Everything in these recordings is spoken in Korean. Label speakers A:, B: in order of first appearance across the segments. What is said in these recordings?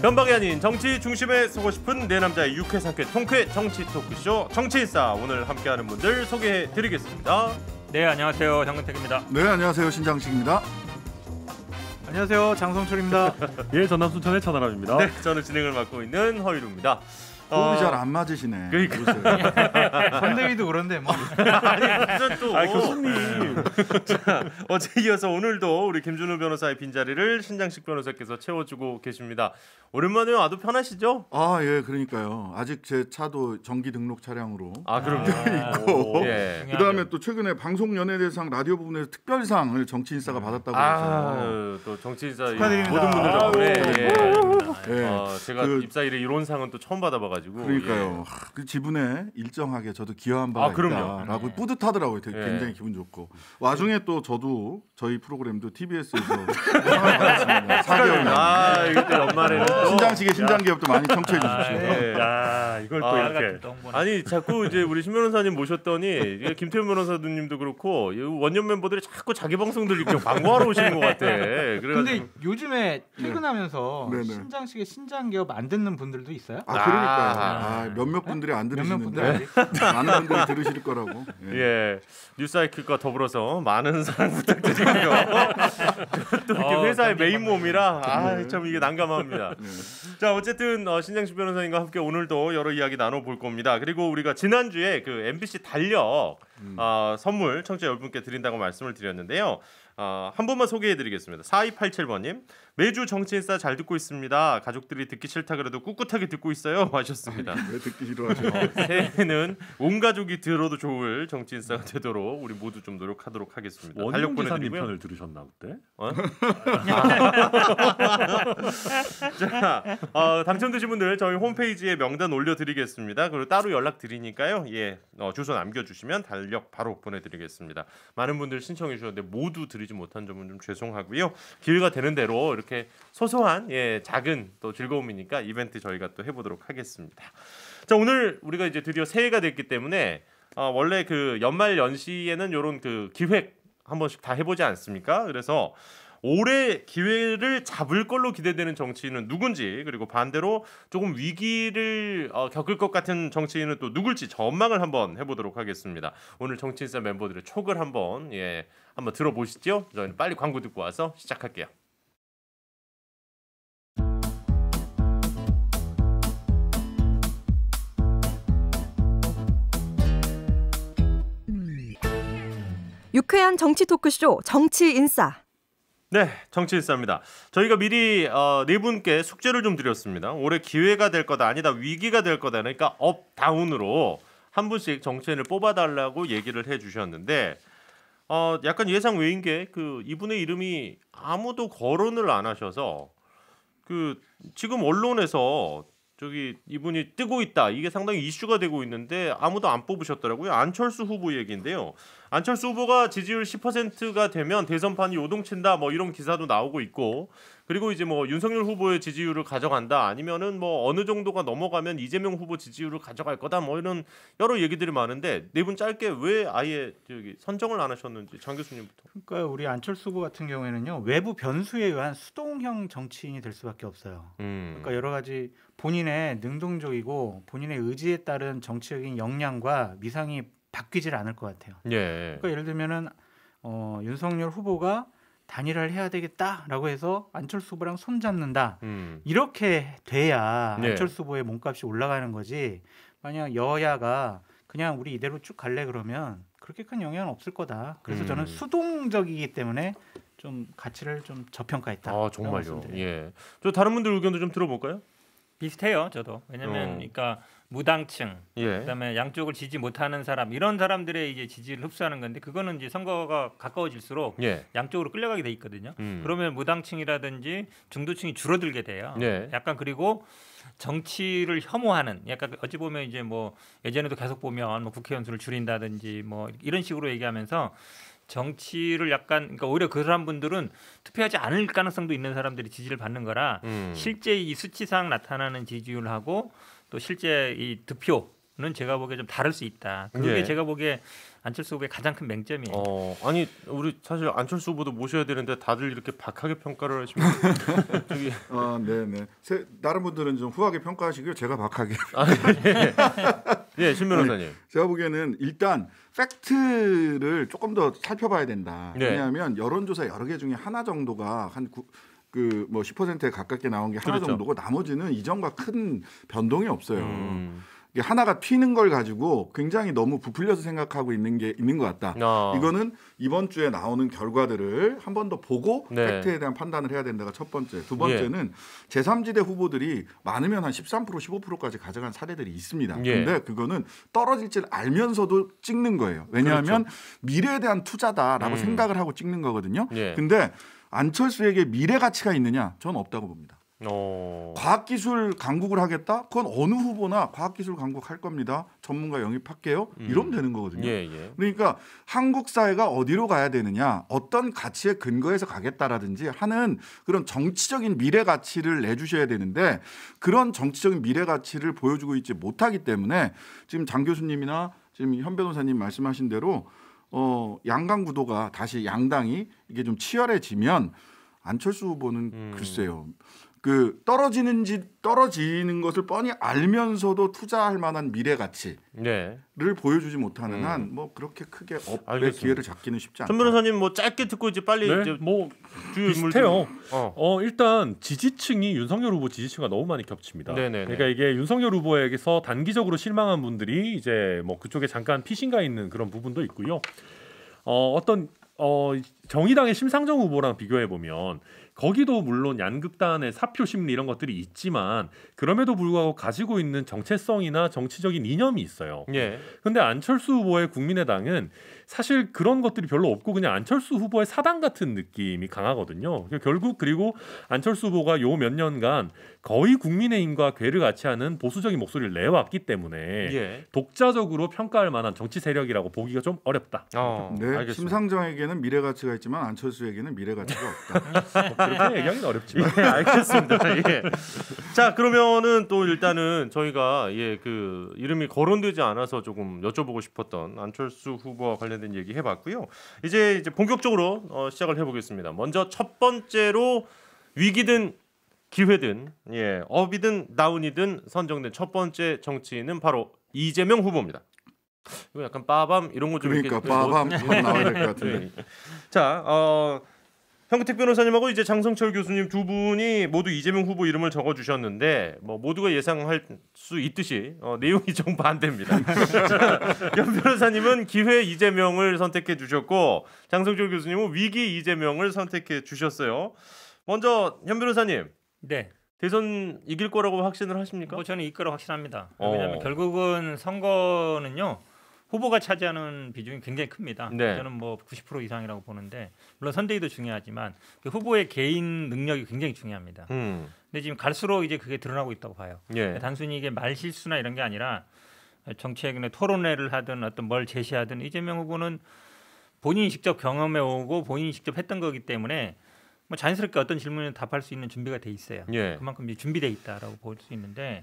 A: 변방이 아닌 정치 중심에 서고 싶은 내 남자의 유쾌 상쾌 통쾌 정치 토크쇼 정치인사 오늘 함께하는 분들 소개해 드리겠습니다. 네 안녕하세요 장근택입니다.
B: 네 안녕하세요 신장식입니다. 안녕하세요 장성철입니다. 예 전남 순천의 천하람입니다. 네
A: 저는 진행을 맡고 있는 허일우입니다. 호흡이 잘 안
B: 맞으시네. 그러니까. 선대위도
A: 그런데 뭐. 아니 무슨 또. 아 교수님. 그 네. 자 어제 이어서 오늘도 우리 김준우 변호사의 빈자리를 신장식 변호사께서 채워주고 계십니다. 오랜만에요. 아도 편하시죠?
B: 아 예, 그러니까요. 아직 제 차도 정기 등록 차량으로. 아 그럼요. 있고. 오, 예. 그다음에 또 최근에 방송 연예대상 라디오 부분에서 특별상을 정치인사가 네. 받았다고 아, 해서.
A: 아또 정치인사 모든 분들 덕분에. 예. 예. 예. 아, 제가 그, 입사 일에 이런 상은 또 처음 받아봐가지고. 가지고 그러니까요. 예.
B: 그 지분에 일정하게 저도 기여한 바가 아, 있다라고 네. 뿌듯하더라고요. 되게 예. 굉장히 기분 좋고 와중에 또 저도 저희 프로그램도 TBS에서 사개월아 이때 연말에는 신장식의 신장기업도 많이 청취해 아, 주십시오. 예. 야 이걸 또 아, 이렇게
A: 아니 자꾸 이제 우리 신 변호사님 모셨더니 김태훈 변호사님도 그렇고 원년 멤버들이 자꾸 자기 방송들 이렇게 고하러 오시는 것 같아. 그런데
C: 요즘에 퇴근하면서 네. 신장식의 네. 신장기업 안 듣는 분들도 있어요?
B: 아, 그러니까. 아, 아, 아, 몇몇 분들이 안 들으시는데 많은 분들이 들으실 거라고. 예.
A: 예. 뉴사이클과 더불어서 많은 사랑 부탁드리고요. 또 이렇게 어, 회사의 메인 몸이라 아, 네. 참 이게 난감합니다. 네. 자, 어쨌든 어, 신장식 변호사님과 함께 오늘도 여러 이야기 나눠볼 겁니다. 그리고 우리가 지난주에 그 MBC 달력 음. 어, 선물 청취자 여러분께 드린다고 말씀을 드렸는데요. 어, 한 번만 소개해드리겠습니다. 4287번님 매주 정치인싸 잘 듣고 있습니다. 가족들이 듣기 싫다 그래도 꿋꿋하게 듣고 있어요. 하셨습니다. 왜 듣기 싫어하죠? 어, 새해는 온 가족이 들어도 좋을 정치인싸가 음. 되도록 우리 모두 좀 노력하도록 하겠습니다. 원영 기사님 편을 들으셨나 그때? 어? 자 어, 당첨되신 분들 저희 홈페이지에 명단 올려드리겠습니다. 그리고 따로 연락드리니까요. 예 어, 주소 남겨주시면 달력 바로 보내드리겠습니다. 많은 분들 신청해 주셨는데 모두 들으셨 드리 드리지 못한 점은 좀 죄송하고요. 기회가 되는 대로 이렇게 소소한 예 작은 또 즐거움이니까 이벤트 저희가 또 해보도록 하겠습니다. 자 오늘 우리가 이제 드디어 새해가 됐기 때문에 어, 원래 그 연말 연시에는 이런 그 기획 한 번씩 다 해보지 않습니까? 그래서 올해 기회를 잡을 걸로 기대되는 정치인은 누군지 그리고 반대로 조금 위기를 어, 겪을 것 같은 정치인은 또 누굴지 전망을 한번 해보도록 하겠습니다. 오늘 정치인사 멤버들의 촉을 한번 예 한번 들어보시죠. 저희는 빨리 광고 듣고 와서 시작할게요. 유쾌한 정치 토크쇼 정치 인싸. 네, 정치일사입니다. 저희가 미리 어, 네 분께 숙제를 좀 드렸습니다. 올해 기회가 될 거다 아니다 위기가 될 거다 그러니까 업 다운으로 한 분씩 정치인을 뽑아달라고 얘기를 해주셨는데 어, 약간 예상 외인 게 그 이분의 이름이 아무도 거론을 안 하셔서 그 지금 언론에서 저기 이분이 뜨고 있다. 이게 상당히 이슈가 되고 있는데 아무도 안 뽑으셨더라고요. 안철수 후보 얘기인데요. 안철수 후보가 지지율 10%가 되면 대선판이 요동친다. 뭐 이런 기사도 나오고 있고 그리고 이제 뭐 윤석열 후보의 지지율을 가져간다. 아니면은 뭐 어느 정도가 넘어가면 이재명 후보 지지율을 가져갈 거다. 뭐 이런 여러 얘기들이 많은데 네 분 짧게 왜 아예 저기 선정을 안 하셨는지 장 교수님부터.
C: 그러니까 우리 안철수 후보 같은 경우에는요 외부 변수에 의한 수동형 정치인이 될 수밖에 없어요. 음. 그러니까 여러 가지 본인의 능동적이고 본인의 의지에 따른 정치적인 역량과 미상이 바뀌질 않을 것 같아요.
A: 예. 그러니까
C: 예를 들면은 어, 윤석열 후보가 단일화를 해야 되겠다라고 해서 안철수 후보랑 손잡는다. 음. 이렇게 돼야 예. 안철수 후보의 몸값이 올라가는 거지. 만약 여야가 그냥 우리 이대로 쭉 갈래 그러면 그렇게 큰 영향은 없을 거다. 그래서 음. 저는 수동적이기 때문에 좀 가치를 좀 저평가했다. 아 정말요. 예.
D: 저 다른 분들 의견도 좀 들어볼까요? 비슷해요, 저도. 왜냐면 어. 그러니까 무당층, 예. 그다음에 양쪽을 지지 못하는 사람 이런 사람들의 이제 지지를 흡수하는 건데 그거는 이제 선거가 가까워질수록 예. 양쪽으로 끌려가게 돼 있거든요. 음. 그러면 무당층이라든지 중도층이 줄어들게 돼요. 예. 약간 그리고 정치를 혐오하는 약간 어찌 보면 이제 뭐 예전에도 계속 보면 뭐 국회의원 수를 줄인다든지 뭐 이런 식으로 얘기하면서 정치를 약간 그러니까 오히려 그 사람 분들은 투표하지 않을 가능성도 있는 사람들이 지지를 받는 거라 음. 실제 이 수치상 나타나는 지지율하고 또 실제 이 득표 는 제가 보기에 좀 다를 수 있다. 그게 예. 제가 보기에
A: 안철수 후보의 가장 큰 맹점이에요. 어, 아니 우리 사실 안철수 후보도 모셔야 되는데 다들 이렇게 박하게
B: 평가를 하시면 되게 아, 네, 네. 세, 다른 분들은 좀 후하게 평가하시고요 제가 박하게. 아, 예. 예, 예 신 변호사님. 제가 보기에는 일단 팩트를 조금 더 살펴봐야 된다. 네. 왜냐하면 여론조사 여러 개 중에 하나 정도가 한 구, 그뭐 10%에 가깝게 나온 게 하나 그렇죠. 정도고 나머지는 이전과 큰 변동이 없어요. 음. 하나가 튀는 걸 가지고 굉장히 너무 부풀려서 생각하고 있는 게 있는 것 같다. 아. 이거는 이번 주에 나오는 결과들을 한 번 더 보고 네. 팩트에 대한 판단을 해야 된다가 첫 번째. 두 번째는 예. 제3지대 후보들이 많으면 한13% 15%까지 가져간 사례들이 있습니다. 예. 근데 그거는 떨어질지를 알면서도 찍는 거예요. 왜냐하면 그렇죠. 미래에 대한 투자다라고 음. 생각을 하고 찍는 거거든요. 예. 근데 안철수에게 미래 가치가 있느냐? 저는 없다고 봅니다. 오. 어. 과학기술 강국을 하겠다? 그건 어느 후보나 과학기술 강국 할 겁니다. 전문가 영입할게요. 음. 이러면 되는 거거든요. 예, 예. 그러니까 한국 사회가 어디로 가야 되느냐, 어떤 가치에 근거해서 가겠다라든지 하는 그런 정치적인 미래 가치를 내주셔야 되는데 그런 정치적인 미래 가치를 보여주고 있지 못하기 때문에 지금 장 교수님이나 지금 현 변호사님 말씀하신 대로 어, 양강 구도가 다시 양당이 이게 좀 치열해지면 안철수 후보는 음. 글쎄요. 그 떨어지는지 떨어지는 것을 뻔히 알면서도 투자할 만한 미래 가치를 네. 보여주지 못하는 음. 한뭐 그렇게 크게 업의 기회를 잡기는 쉽지 않다. 천 변호사님 뭐 짧게 듣고 이제 빨리 네? 이제 뭐 비슷해요.
E: 어. 어. 일단 지지층이 윤석열 후보 지지층과 너무 많이 겹칩니다. 네네네. 네, 네. 그러니까 이게 윤석열 후보에게서 단기적으로 실망한 분들이 이제 뭐 그쪽에 잠깐 피신가 있는 그런 부분도 있고요. 어 어떤 어 정의당의 심상정 후보랑 비교해 보면 거기도 물론 양극단의 사표 심리 이런 것들이 있지만 그럼에도 불구하고 가지고 있는 정체성이나 정치적인 이념이 있어요. 예. 근데 안철수 후보의 국민의당은 사실 그런 것들이 별로 없고 그냥 안철수 후보의 사당 같은 느낌이 강하거든요. 그러니까 결국 그리고 안철수 후보가 요 몇 년간 거의 국민의힘과 괴를 같이 하는 보수적인 목소리를 내왔기 때문에 예. 독자적으로 평가할 만한 정치 세력이라고 보기가 좀
B: 어렵다. 어, 네, 알겠습니다. 심상정에게는 미래 가치가 있지만 안철수에게는 미래 가치가 없다. 그렇게 얘기하기는 어렵지. 예, 알겠습니다. 예.
A: 자, 그러면은 또 일단은 저희가 예, 그 이름이 거론되지 않아서 조금 여쭤보고 싶었던 안철수 후보와 관련된 얘기 해 봤고요. 이제 이제 본격적으로 어, 시작을 해 보겠습니다. 먼저 첫 번째로 위기든 기회든 예, 업이든 다운이든 선정된 첫 번째 정치인은 바로 이재명 후보입니다. 이거 약간 빠밤 이런 거 좀 그러니까 빠밤 뭐 나와야 될것 네. 같은데. 자, 어 현구택 변호사님하고 이제 장성철 교수님 두 분이 모두 이재명 후보 이름을 적어주셨는데 뭐 모두가 예상할 수 있듯이 어, 내용이 좀 반대입니다. 현 변호사님은 기회 이재명을 선택해 주셨고 장성철 교수님은 위기 이재명을 선택해 주셨어요. 먼저 현 변호사님. 네. 대선 이길 거라고 확신을 하십니까? 뭐 저는 이끌어
D: 확신합니다. 어. 왜냐하면 결국은 선거는요. 후보가 차지하는 비중이 굉장히 큽니다. 네. 저는 뭐 90% 이상이라고 보는데 물론 선대위도 중요하지만 그 후보의 개인 능력이 굉장히 중요합니다. 음. 근데 지금 갈수록 이제 그게 드러나고 있다고 봐요. 예. 단순히 이게 말 실수나 이런 게 아니라 정치에는 토론회를 하든 어떤 뭘 제시하든 이재명 후보는 본인이 직접 경험해 오고 본인이 직접 했던 거기 때문에 뭐 자연스럽게 어떤 질문에 답할 수 있는 준비가 돼 있어요. 예. 그만큼 이제 준비돼 있다라고 볼 수 있는데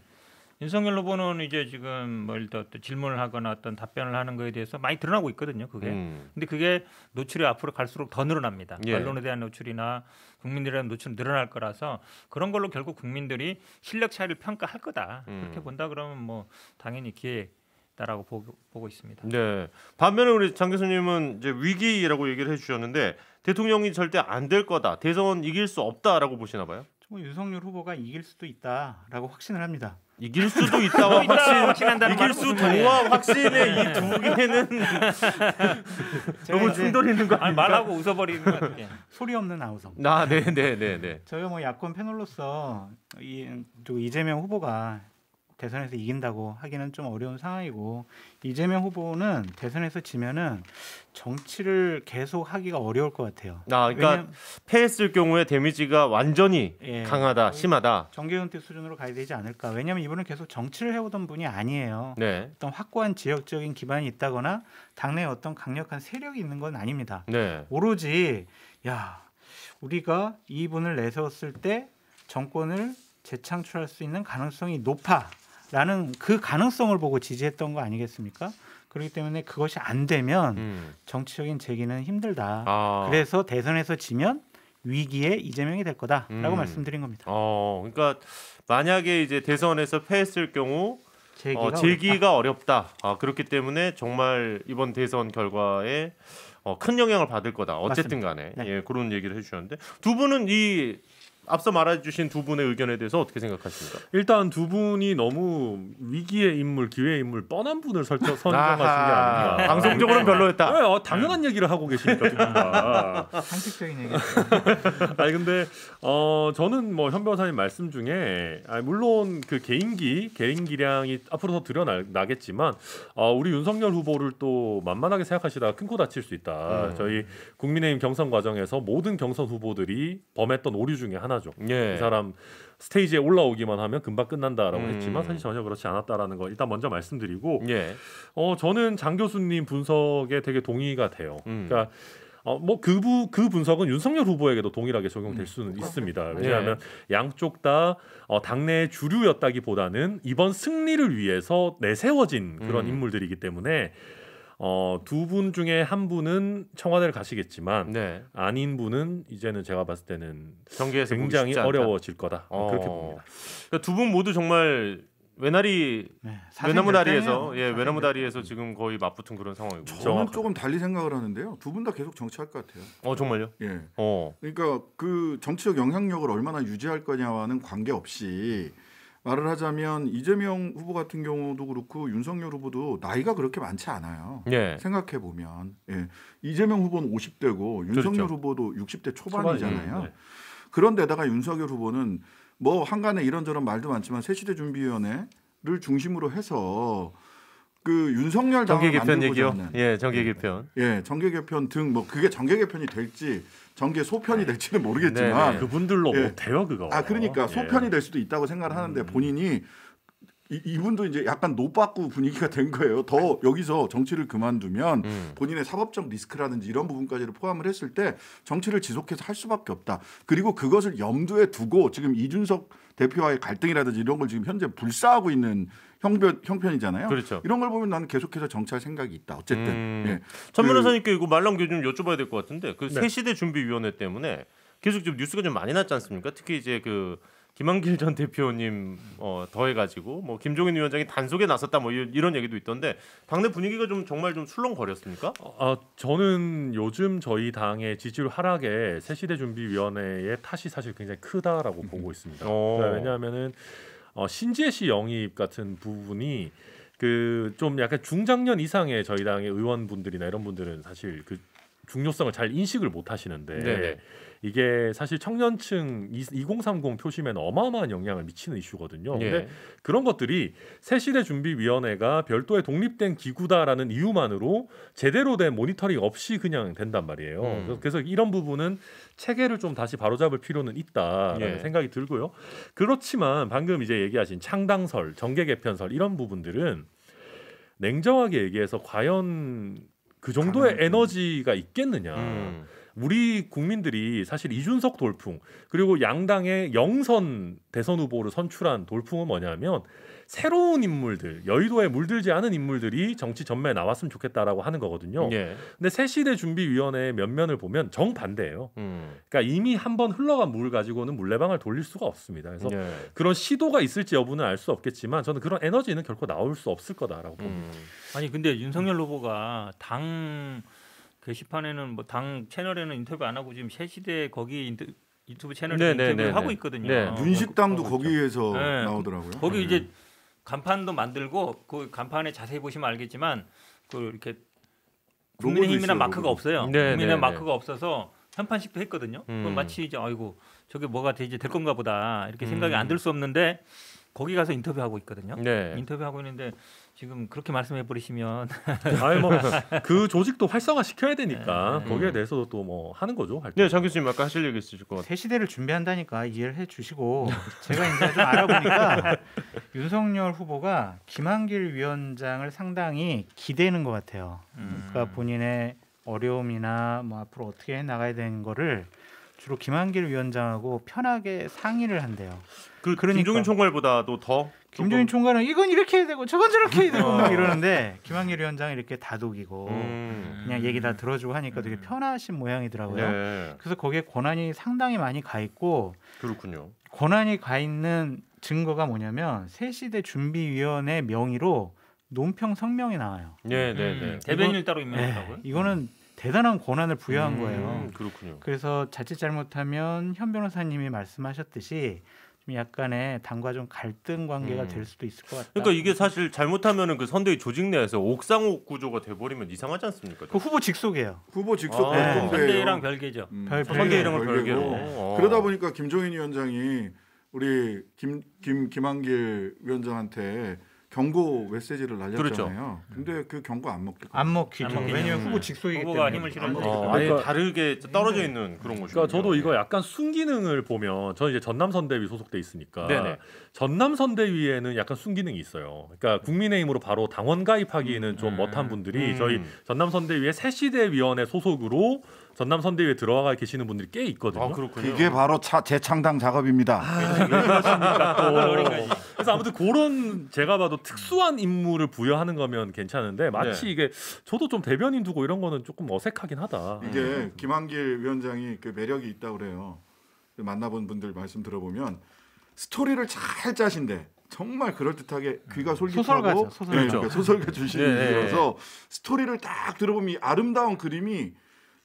D: 윤석열 후보는 이제 지금 뭘더 뭐 질문을 하거나 어떤 답변을 하는 거에 대해서 많이 드러나고 있거든요. 그게. 음. 근데 그게 노출이 앞으로 갈수록 더 늘어납니다. 예. 언론에 대한 노출이나 국민들에 대한 노출은 늘어날 거라서 그런 걸로 결국 국민들이 실력 차이를 평가할 거다. 음. 그렇게 본다 그러면 뭐 당연히 기회 라고 보고, 보고, 있습니다.
A: 네. 반면에 우리 장 교수님은 이제 위기라고 얘기를 해주셨는데 대통령이 절대 안 될 거다. 대선 이길 수 없다라고 보시나 봐요.
C: 뭐 윤석열 후보가 이길 수도 있다라고 확신을 합니다. 이길 수도 있다고 확신, 확신한다는 이길 수도와 확신의 이두 네. 개는 너무 충돌 있는 거 아니, 말하고 웃어버리는 거 같아. 소리 없는 아우성.
A: 아, 네, 네, 네, 네.
C: 저희 뭐 야권 패널로서 이, 이재명 후보가 대선에서 이긴다고 하기는 좀 어려운 상황이고 이재명 후보는 대선에서 지면은
A: 정치를 계속 하기가 어려울 것 같아요. 아, 그러니까 왜냐면, 패했을 경우에 데미지가 완전히 예, 강하다, 심하다.
C: 정계은퇴 수준으로 가야 되지 않을까. 왜냐하면 이분은 계속 정치를 해오던 분이 아니에요. 네. 어떤 확고한 지역적인 기반이 있다거나 당내 어떤 강력한 세력이 있는 건 아닙니다. 네. 오로지 야 우리가 이분을 내세웠을 때 정권을 재창출할 수 있는 가능성이 높아. 라는 그 가능성을 보고 지지했던 거 아니겠습니까? 그렇기 때문에 그것이 안 되면 음. 정치적인 재기는 힘들다. 아. 그래서 대선에서 지면 위기에 이재명이 될 거다라고 음. 말씀드린 겁니다.
A: 어, 그러니까 만약에 이제 대선에서 패했을 경우 재기가, 어, 재기가 어렵다. 어렵다. 아, 그렇기 때문에 정말 이번 대선 결과에 어, 큰 영향을 받을 거다. 어쨌든 맞습니다. 네. 예, 그런 얘기를 해주셨는데 두 분은 이 앞서 말해주신 두 분의 의견에 대해서 어떻게 생각하십니까?
E: 일단 두 분이 너무 위기의 인물, 기회의 인물, 뻔한 분을 설정 선정하신 게 아닌가. 방송적으로는 네. 별로였다. 네, 어, 당연한 얘기를 하고 계시니까 두분다
A: 상식적인 얘기.
E: 아니 근데 어, 저는 뭐현변사님 말씀 중에 아니, 물론 그 개인기, 개인기량이 앞으로 더 드러나겠지만 어, 우리 윤석열 후보를 또 만만하게 생각하시다가 큰 코 다칠 수 있다. 음. 저희 국민의힘 경선 과정에서 모든 경선 후보들이 범했던 오류 중에 하나. 끝죠 예. 이 사람 스테이지에 올라오기만 하면 금방 끝난다라고 음. 했지만 사실 전혀 그렇지 않았다라는 걸 일단 먼저 말씀드리고 예. 어 저는 장 교수님 분석에 되게 동의가 돼요. 음. 그러니까 어뭐그그 그 분석은 윤석열 후보에게도 동일하게 적용될 음. 수는 음. 있습니다. 네. 왜냐하면 네. 양쪽 다 어, 당내 주류였다기보다는 이번 승리를 위해서 내세워진 그런 음. 인물들이기 때문에 어, 두 분 중에 한 분은 청와대를 가시겠지만 네. 아닌 분은 이제는 제가 봤을 때는
A: 경계에서 굉장히 어려워질 거다 어. 어. 그렇게 봅니다. 그러니까 두분 모두 정말 외나리 네, 외나무 다리에서 예 외나무 다리에서 지금 거의 맞붙은 그런 상황이고 저는 정확하게.
B: 조금 달리 생각을 하는데요 두 분 다 계속 정치할 것 같아요.
A: 어 정말요? 예. 어.
B: 그러니까 그 정치적 영향력을 얼마나 유지할 거냐와는 관계 없이 말을 하자면 이재명 후보 같은 경우도 그렇고 윤석열 후보도 나이가 그렇게 많지 않아요. 예. 생각해 보면 예. 이재명 후보는 50대고 윤석열 그렇죠. 후보도 60대 초반이잖아요. 초반, 예. 네. 그런데다가 윤석열 후보는 뭐 한간에 이런저런 말도 많지만 새시대 준비위원회를 중심으로 해서 그 윤석열 당을 만들고 얘기요? 는
A: 예, 정계 예. 개편.
B: 예, 정계 개편 등 뭐 그게 정계 개편이 될지 정계 소편이 네. 될지는 모르겠지만 네네. 네. 그분들로 예. 못해 그거. 아 그러니까 예. 소편이 될 수도 있다고 생각을 하는데 음. 본인이 이, 분도 이제 약간 노빠꾸 분위기가 된 거예요. 더 여기서 정치를 그만두면 음. 본인의 사법적 리스크라든지 이런 부분까지를 포함을 했을 때 정치를 지속해서 할 수밖에 없다. 그리고 그것을 염두에 두고 지금 이준석 대표와의 갈등이라든지 이런 걸 지금 현재 불사하고 있는 형편, 형편이잖아요. 그렇죠. 이런 걸 보면 나는 계속해서 정찰 생각이 있다. 어쨌든. 음. 예. 전 그 변호사님께
A: 이거 말랑교 좀 여쭤봐야 될 것 같은데 그 네. 새시대 준비위원회 때문에 계속 좀 뉴스가 좀 많이 났지 않습니까? 특히 이제 그 김한길 전 대표님 어, 더해가지고 뭐 김종인 위원장이 단속에 나섰다 뭐 이런 얘기도 있던데 당내 분위기가 좀 정말 좀 술렁거렸습니까? 아 저는 요즘 저희 당의 지지율 하락에 새시대 준비위원회의 탓이
E: 사실 굉장히 크다라고 보고 음. 있습니다. 어. 그러니까 왜냐하면은 어, 신재혜씨 영입 같은 부분이 그 좀 약간 중장년 이상의 저희 당의 의원분들이나 이런 분들은 사실 그 중요성을 잘 인식을 못 하시는데. 네네. 이게 사실 청년층 2030 표심에는 어마어마한 영향을 미치는 이슈거든요. 예. 근데 그런 것들이 새시대 준비위원회가 별도의 독립된 기구다라는 이유만으로 제대로 된 모니터링 없이 그냥 된단 말이에요. 음. 그래서 이런 부분은 체계를 좀 다시 바로잡을 필요는 있다라는 예. 생각이 들고요. 그렇지만 방금 이제 얘기하신 창당설, 정계 개편설 이런 부분들은 냉정하게 얘기해서 과연 그 정도의 가능하 에너지가 있겠느냐. 음. 우리 국민들이 사실 이준석 돌풍 그리고 양당의 영선 대선 후보를 선출한 돌풍은 뭐냐면 새로운 인물들 여의도에 물들지 않은 인물들이 정치 전면에 나왔으면 좋겠다라고 하는 거거든요. 예. 근데 새시대 준비위원회 몇 면을 보면 정 반대예요. 음. 그러니까 이미 한 번 흘러간 물 가지고는 물레방아를 돌릴 수가 없습니다. 그래서 예. 그런 시도가 있을지 여부는 알 수 없겠지만 저는 그런 에너지는 결코 나올 수 없을 거다라고 봅니다.
D: 음. 아니 근데 윤석열 후보가 당 게시판에는 그 뭐당 채널에는 인터뷰 안 하고 지금 새시대 거기 인터, 유튜브 채널에 네, 네 인터뷰 를 네, 네. 하고 있거든요. 어, 윤식당도
B: 거기에서 나오더라고요. 거기 음.
D: 이제 간판도 만들고 그 간판에 자세히 보시면 알겠지만 그 이렇게
B: 국민의힘이나 마크가 없어요. 국민의 마크가
D: 없어서 현판식도 했거든요. 음. 마치 이제 아이고 저게 뭐가 되지 될 건가 보다 이렇게 생각이 음. 안들 수 없는데 거기 가서 인터뷰하고 있거든요. 네. 인터뷰하고 있는데 지금 그렇게 말씀해 버리시면 아 뭐그
A: 조직도 활성화 시켜야 되니까 네. 거기에 음. 대해서도 또 뭐 하는 거죠. 활동. 네, 장 교수님 아까 하실 얘기 있으실 것새 시대를
C: 준비한다니까 이해를 해 주시고 제가 이제 좀 알아보니까 윤석열 후보가 김한길 위원장을 상당히 기대는 것 같아요. 그러니까 음. 본인의 어려움이나 뭐 앞으로 어떻게 나가야 되는 거를 주로 김한길 위원장하고 편하게 상의를 한대요.
A: 그 그러니까. 김종인 총괄보다도 더 김종인 총괄은 이건
C: 이렇게 해야 되고 저건 저렇게 해야 되고 막 어. 이러는데 김학일 위원장이 이렇게 다독이고 음. 그냥 얘기 다 들어주고 하니까 되게 음. 편하신 모양이더라고요. 네. 그래서 거기에 권한이 상당히 많이 가 있고 그렇군요. 권한이 가 있는 증거가 뭐냐면 새시대 준비위원회 명의로 논평 성명이 나와요.
A: 네, 네, 네. 음, 대변인 따로 임명했다고요? 네, 이거는
C: 음. 대단한 권한을 부여한 음, 거예요. 그렇군요. 그래서 자칫 잘못하면 현 변호사님이 말씀하셨듯이 좀 약간의 당과 좀 갈등 관계가 음. 될 수도 있을 것 같다. 그러니까
A: 이게 사실 잘못하면은 그 선대위 조직 내에서 옥상옥 구조가 돼버리면 이상하지 않습니까? 그 후보 직속이에요. 후보 직속 아, 네. 선대위랑
B: 별개죠. 음. 별, 선대위랑은 별개로. 별개로. 아. 어. 그러다 보니까 김종인 위원장이 우리 김김 김한길 위원장한테 경고 메시지를 날렸잖아요. 그렇죠. 근데 그 경고 안 먹기. 안 먹기. 왜냐면 후보 네. 직속이기 후보가 힘을 실어니 아, 그러니까 아예
A: 다르게 떨어져 있는 그런 거죠. 그러니까 저도 이거
B: 네. 약간 순기능을
E: 보면 저는 이제 전남 선대위 소속돼 있으니까 네네. 전남 선대위에는 약간 순기능이 있어요. 그러니까 국민의힘으로 바로 당원 가입하기는 음. 좀 멋한 분들이 음. 저희 전남 선대위의 새시대 위원회 소속으로 전남 선대위에 들어가 계시는 분들이 꽤 있거든요. 아, 그게 바로
B: 차, 재창당 작업입니다. 아,
E: 그러니까 또. 그래서 아무튼 그런 제가 봐도 특수한 임무를 부여하는 거면 괜찮은데 마치 네. 이게 저도 좀 대변인 두고 이런 거는 조금 어색하긴 하다. 이게 음.
B: 김한길 위원장이 그 매력이 있다 그래요. 만나본 분들 말씀 들어보면 스토리를 잘 짜신데 정말 그럴듯하게 귀가 솔깃하고 소설가죠. 네, 그러니까 소설가, 출신이라서 네, 네. 스토리를 딱 들어보면 이 아름다운 그림이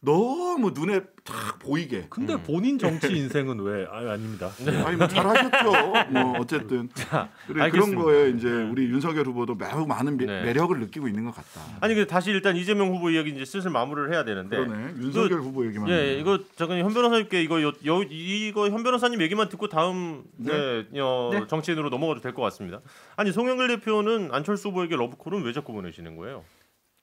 B: 너무 눈에 탁 보이게. 근데 음. 본인 정치 인생은 왜? 아, 아닙니다. 네. 아니 뭐 잘하셨죠. 뭐 어쨌든 자, 그래, 그런 거에 이제 네. 우리 윤석열 후보도 매우 많은 네. 매력을 느끼고 있는 것 같다. 아니 근데 다시 일단 이재명 후보 이야기 이제 슬슬
A: 마무리를 해야 되는데. 그러네. 그 윤석열 그,
B: 후보 얘기만. 예,
A: 이거 잠깐 현 변호사님께 이거 여, 여, 이거 현 변호사님 얘기만 듣고 다음 네. 네, 어, 네. 정치인으로 넘어가도 될 것 같습니다. 아니 송영길 대표는 안철수 후보에게 러브콜은 왜 자꾸 보내시는 거예요?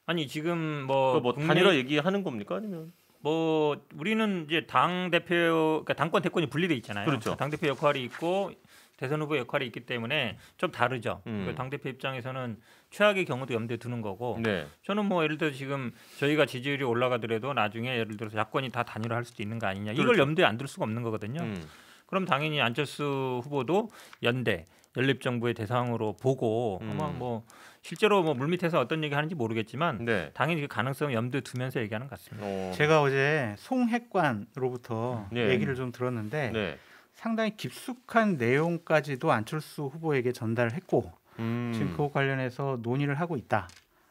D: 아니 지금 뭐, 뭐 국내... 단일화
A: 얘기하는 겁니까 아니면
D: 뭐 우리는 이제 당 대표 그러니까 당권 대권이 분리돼 있잖아요. 그렇죠. 당 대표 역할이 있고 대선 후보 역할이 있기 때문에 좀 다르죠. 음. 그 당 대표 입장에서는 최악의 경우도 염두에 두는 거고. 네. 저는 뭐 예를 들어 지금 저희가 지지율이 올라가더라도 나중에 예를 들어서 야권이 다 단일화할 수도 있는 거 아니냐. 이걸 그렇죠. 염두에 안둘 수가 없는 거거든요. 음. 그럼 당연히 안철수 후보도 연대 연립정부의 대상으로 보고 음. 아마 뭐 실제로 뭐 물밑에서 어떤 얘기 하는지 모르겠지만 네. 당연히 그 가능성 염두에 두면서 얘기하는 것 같습니다. 오. 어. 제가
C: 어제 송핵관로부터 으 음. 네. 얘기를 좀 들었는데 네. 상당히 깊숙한 내용까지도 안철수 후보에게 전달했고 을 음. 지금 그거 관련해서 논의를 하고 있다.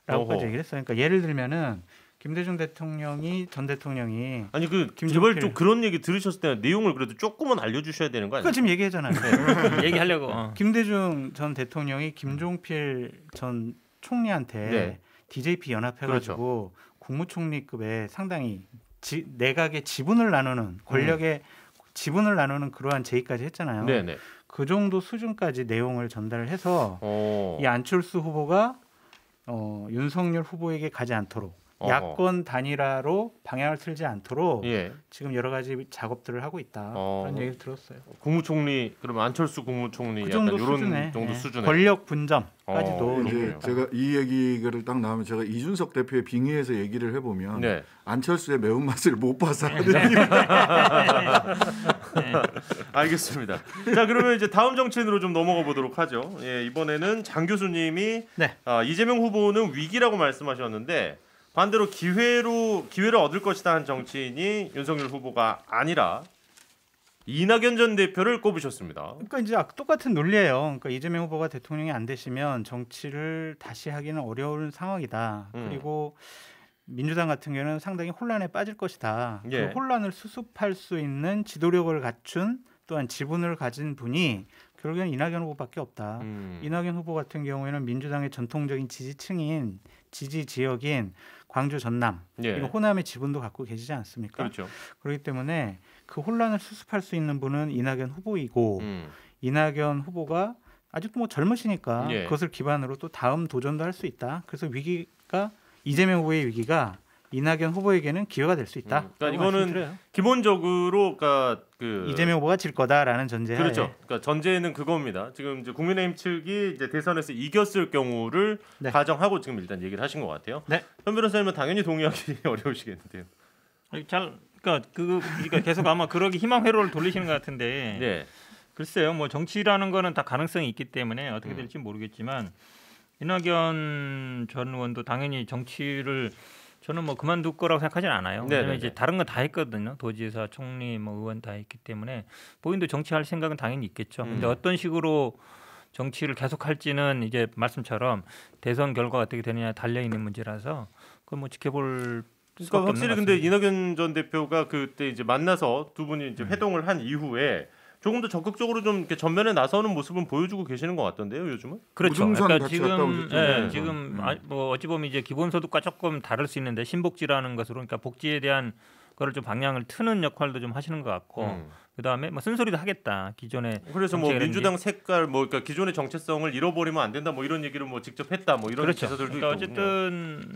C: 라고까지 얘기를 했어요. 그러니까 예를 들면은 김대중 대통령이 전 대통령이 아니 그김재필 제발 좀
A: 그런 얘기 들으셨을 때 내용을 그래도 조금은 알려주셔야 되는 거 아니에요? 그 지금 얘기했잖아요. 네. 얘기하려고. 네. 어.
C: 김대중 전 대통령이 김종필 전 총리한테 네. DJP 연합해가지고 그렇죠. 국무총리급의 상당히 지, 내각의 지분을 나누는 음. 권력의 음. 지분을 나누는 그러한 제의까지 했잖아요. 네네. 네. 그 정도 수준까지 내용을 전달을 해서 오. 이 안철수 후보가 어, 윤석열 후보에게 가지 않도록 어허. 야권 단일화로 방향을 틀지 않도록 예. 지금 여러 가지 작업들을 하고 있다 어. 그런 얘기를
A: 들었어요. 국무총리 그럼 안철수 국무총리 그 정도 약간 수준에, 정도 예. 수준에 권력 분점까지도 어,
B: 제가이 얘기를 딱 나오면 제가 이준석 대표의 빙의에서 얘기를 해보면 네. 안철수의 매운 맛을 못 봐서 네. 하는 네. 알겠습니다. 자
A: 그러면 이제 다음 정치인으로 좀 넘어가 보도록 하죠. 예, 이번에는 장 교수님이 네. 아, 이재명 후보는 위기라고 말씀하셨는데. 반대로 기회로 기회를 얻을 것이다 한 정치인이 윤석열 후보가 아니라 이낙연 전 대표를 꼽으셨습니다. 그러니까
C: 이제 아, 똑같은 논리예요. 그러니까 이재명 후보가 대통령이 안 되시면 정치를 다시 하기는 어려운 상황이다. 음. 그리고 민주당 같은 경우는 상당히 혼란에 빠질 것이다. 그 예. 그 혼란을 수습할 수 있는 지도력을 갖춘 또한 지분을 가진 분이 결국엔 이낙연 후보밖에 없다. 음. 이낙연 후보 같은 경우에는 민주당의 전통적인 지지층인 지지 지역인 광주 전남 예. 이거 호남의 지분도 갖고 계시지 않습니까? 그렇죠. 그렇기 때문에 그 혼란을 수습할 수 있는 분은 이낙연 후보이고 음. 이낙연 후보가 아직도 뭐 젊으시니까 예. 그것을 기반으로 또 다음 도전도 할 수 있다. 그래서 위기가 이재명 후보의 위기가 이낙연 후보에게는 기회가 될 수 있다. 음, 그러니까
A: 이거는 기본적으로 그러니까 그 이재명 후보가 질 거다라는 전제. 그렇죠. 그러니까 전제는 그겁니다. 지금 이제 국민의힘 측이 이제 대선에서 이겼을 경우를 네. 가정하고 지금 일단 얘기를 하신 것 같아요. 네. 현 변호사님은 당연히 동의하기 어려우시겠는데요.
D: 잘 그러니까 그 그러니까 계속 아마 그러기 희망 회로를 돌리시는 것 같은데. 네. 글쎄요. 뭐 정치라는 거는 다 가능성이 있기 때문에 어떻게 음. 될지 모르겠지만 이낙연 전 의원도 당연히 정치를 저는 뭐 그만둘 거라고 생각하진 않아요. 왜냐면 이제 다른 건 다 했거든요. 도지사, 총리, 뭐 의원 다 했기 때문에 본인도 정치할 생각은 당연히 있겠죠. 음. 근데 어떤 식으로 정치를 계속할지는 이제 말씀처럼 대선 결과가 어떻게 되느냐 달려 있는 문제라서 그건 뭐 지켜볼 그러니까 확실히 근데
A: 이낙연 전 대표가 그때 이제 만나서 두 분이 이제 음. 회동을 한 이후에 조금 더 적극적으로 좀 이렇게 전면에 나서는 모습은 보여주고 계시는 것 같던데요, 요즘은? 그렇죠. 그러니까 지금 예, 네. 지금 음. 아,
D: 뭐 어찌 보면 이제 기본소득과 조금 다를 수 있는데 신복지라는 것으로 그러니까 복지에 대한 거를 좀 방향을 트는 역할도 좀 하시는 것 같고. 음. 그다음에 뭐 쓴소리도 하겠다. 기존에 그래서 뭐 민주당
A: 색깔 뭐 그러니까 기존의 정체성을 잃어버리면 안 된다 뭐 이런 얘기를 뭐 직접 했다 뭐 이런 그렇죠. 기사들도 그러니까 있고. 어쨌든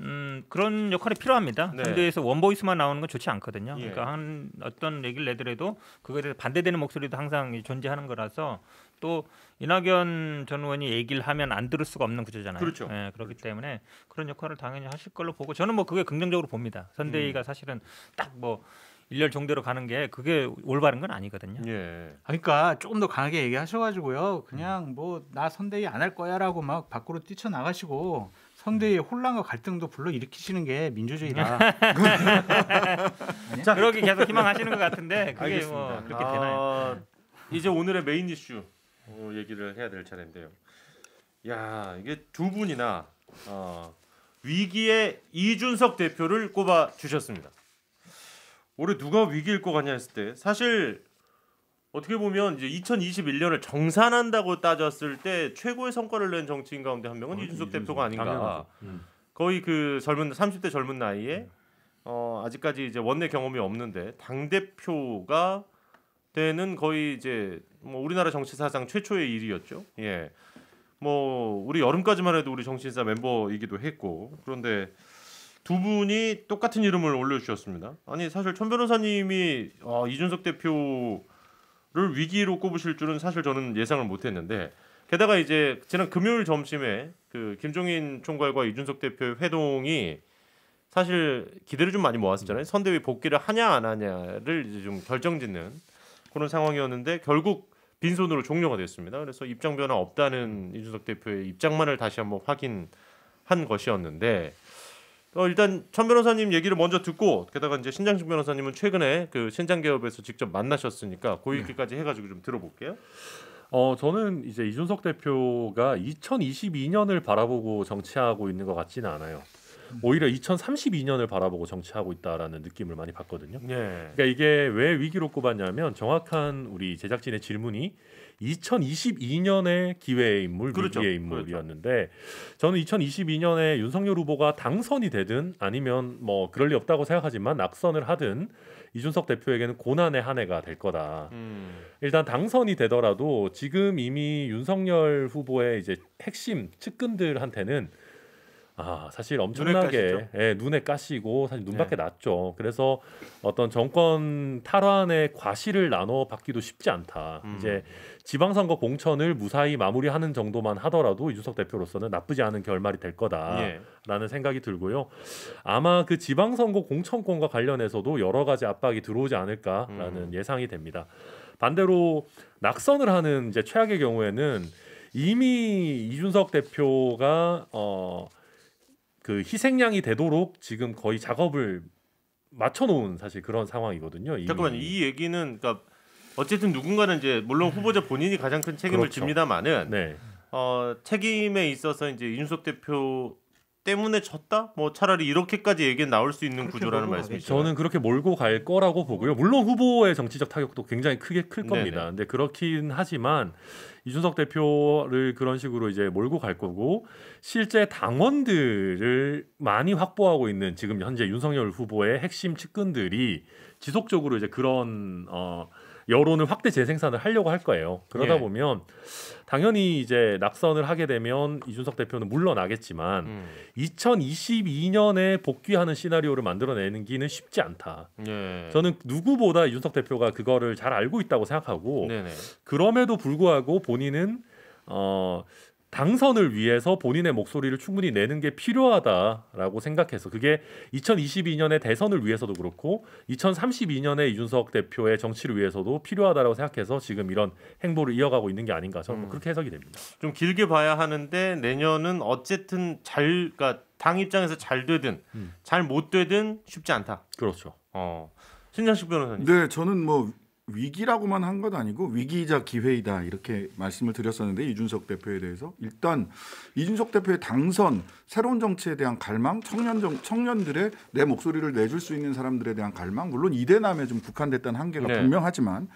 D: 음, 그런 역할이 필요합니다. 네. 대에서 원보이스만 나오는 건 좋지 않거든요. 예. 그러니까 한 어떤 얘기를 내더라도 그거에 대해서 반대되는 목소리도 항상 존재하는 거라서 또 이낙연 전 의원이 얘기를 하면 안 들을 수가 없는 구조잖아요. 그렇죠. 예, 그렇기 그렇죠. 때문에 그런 역할을 당연히 하실 걸로 보고 저는 뭐 그게 긍정적으로 봅니다. 선대위가 음. 사실은 딱뭐 일렬 종대로 가는 게 그게 올바른 건 아니거든요. 예. 그러니까 조금 더 강하게 얘기하셔가지고요. 그냥 음. 뭐나 선대위 안 할 거야라고 막
C: 밖으로 뛰쳐 나가시고 선대의 음. 혼란과 갈등도 불러 일으키시는 게 민주주의다.
A: 자 그러기 계속 희망하시는 것 같은데 그게 뭐 알겠습니다. 뭐 그렇게 되나요? 아, 이제 오늘의 메인 이슈 어, 얘기를 해야 될 차례인데요. 야 이게 두 분이나 어, 위기의 이준석 대표를 꼽아 주셨습니다. 올해 누가 위기일 것 같냐 했을 때 사실 어떻게 보면 이제 2021년을 정산한다고 따졌을 때 최고의 성과를 낸 정치인 가운데 한 명은 어, 이준석 대표가 아닌가. 음. 거의 그 젊은 30대 젊은 나이에 음. 어, 아직까지 이제 원내 경험이 없는데 당 대표가 되는 거의 이제 뭐 우리나라 정치 사상 최초의 일이었죠. 예. 뭐 우리 여름까지만 해도 우리 정신사 멤버이기도 했고 그런데 두 분이 똑같은 이름을 올려주셨습니다. 아니 사실 천 변호사님이 어, 이준석 대표를 위기로 꼽으실 줄은 사실 저는 예상을 못했는데 게다가 이제 지난 금요일 점심에 그 김종인 총괄과 이준석 대표의 회동이 사실 기대를 좀 많이 모았었잖아요. 선대위 복귀를 하냐 안 하냐를 이제 좀 결정짓는 그런 상황이었는데 결국 빈손으로 종료가 됐습니다. 그래서 입장 변화 없다는 이준석 대표의 입장만을 다시 한번 확인한 것이었는데 어, 일단 천 변호사님 얘기를 먼저 듣고 게다가 이제 신장식 변호사님은 최근에 그 신장 개업에서 직접 만나셨으니까 고위기까지 네. 해가지고 좀 들어볼게요. 어 저는 이제 이준석 대표가 2022년을
E: 바라보고 정치하고 있는 것 같지는 않아요. 오히려 2032년을 바라보고 정치하고 있다라는 느낌을 많이 받거든요. 예. 그러니까 이게 왜 위기로 꼽았냐면 정확한 우리 제작진의 질문이 2022년의 기회의 인물, 그렇죠. 위기의 인물이었는데 그렇죠. 저는 2022년에 윤석열 후보가 당선이 되든 아니면 뭐 그럴 리 없다고 생각하지만 낙선을 하든 이준석 대표에게는 고난의 한 해가 될 거다. 음. 일단 당선이 되더라도 지금 이미 윤석열 후보의 이제 핵심 측근들한테는 아 사실 엄청나게 눈에, 예, 눈에 까시고 사실 눈밖에 네. 났죠. 그래서 어떤 정권 탈환의 과실을 나눠 받기도 쉽지 않다. 음. 이제 지방선거 공천을 무사히 마무리하는 정도만 하더라도 이준석 대표로서는 나쁘지 않은 결말이 될 거다라는 예. 생각이 들고요. 아마 그 지방선거 공천권과 관련해서도 여러 가지 압박이 들어오지 않을까라는 음. 예상이 됩니다. 반대로 낙선을 하는 이제 최악의 경우에는 이미 이준석 대표가 어그 희생양이 되도록 지금 거의 작업을 맞춰놓은 사실 그런 상황이거든요. 이미. 잠깐만 이
A: 얘기는 그러니까 어쨌든 누군가는 이제 물론 음. 후보자 본인이 가장 큰 책임을 그렇죠. 집니다만은 네. 어, 책임에 있어서 이제 윤석 대표 때문에 졌다? 뭐 차라리 이렇게까지 얘기 나올 수 있는 구조라는 말씀이죠. 저는
E: 그렇게 몰고 갈 거라고 보고요. 물론 후보의 정치적 타격도 굉장히 크게 클 겁니다. 네네. 근데 그렇긴 하지만 이준석 대표를 그런 식으로 이제 몰고 갈 거고 실제 당원들을 많이 확보하고 있는 지금 현재 윤석열 후보의 핵심 측근들이 지속적으로 이제 그런 어 여론을 확대 재생산을 하려고 할 거예요. 그러다 예. 보면 당연히 이제 낙선을 하게 되면 이준석 대표는 물러나겠지만 음. 2022년에 복귀하는 시나리오를 만들어내는 기는 쉽지 않다.
A: 예. 저는
E: 누구보다 이준석 대표가 그거를 잘 알고 있다고 생각하고 네네. 그럼에도 불구하고 본인은 어 당선을 위해서 본인의 목소리를 충분히 내는 게 필요하다라고 생각해서 그게 2022년의 대선을 위해서도 그렇고 2032년의 이준석 대표의 정치를 위해서도 필요하다라고 생각해서
A: 지금 이런 행보를 이어가고 있는 게 아닌가 저는 뭐 음. 그렇게 해석이 됩니다. 좀 길게 봐야 하는데 내년은 어쨌든 잘 그러니까 당 입장에서 잘 되든 음. 잘못 되든 쉽지 않다.
B: 그렇죠. 어. 신장식 변호사님. 네, 저는 뭐 위기라고만 한건 아니고 위기이자 기회이다 이렇게 말씀을 드렸었는데 이준석 대표에 대해서 일단 이준석 대표의 당선 새로운 정치에 대한 갈망 청년 정, 청년들의 내 목소리를 내줄 수 있는 사람들에 대한 갈망 물론 이대남에 좀 국한됐다는 한계가 네. 분명하지만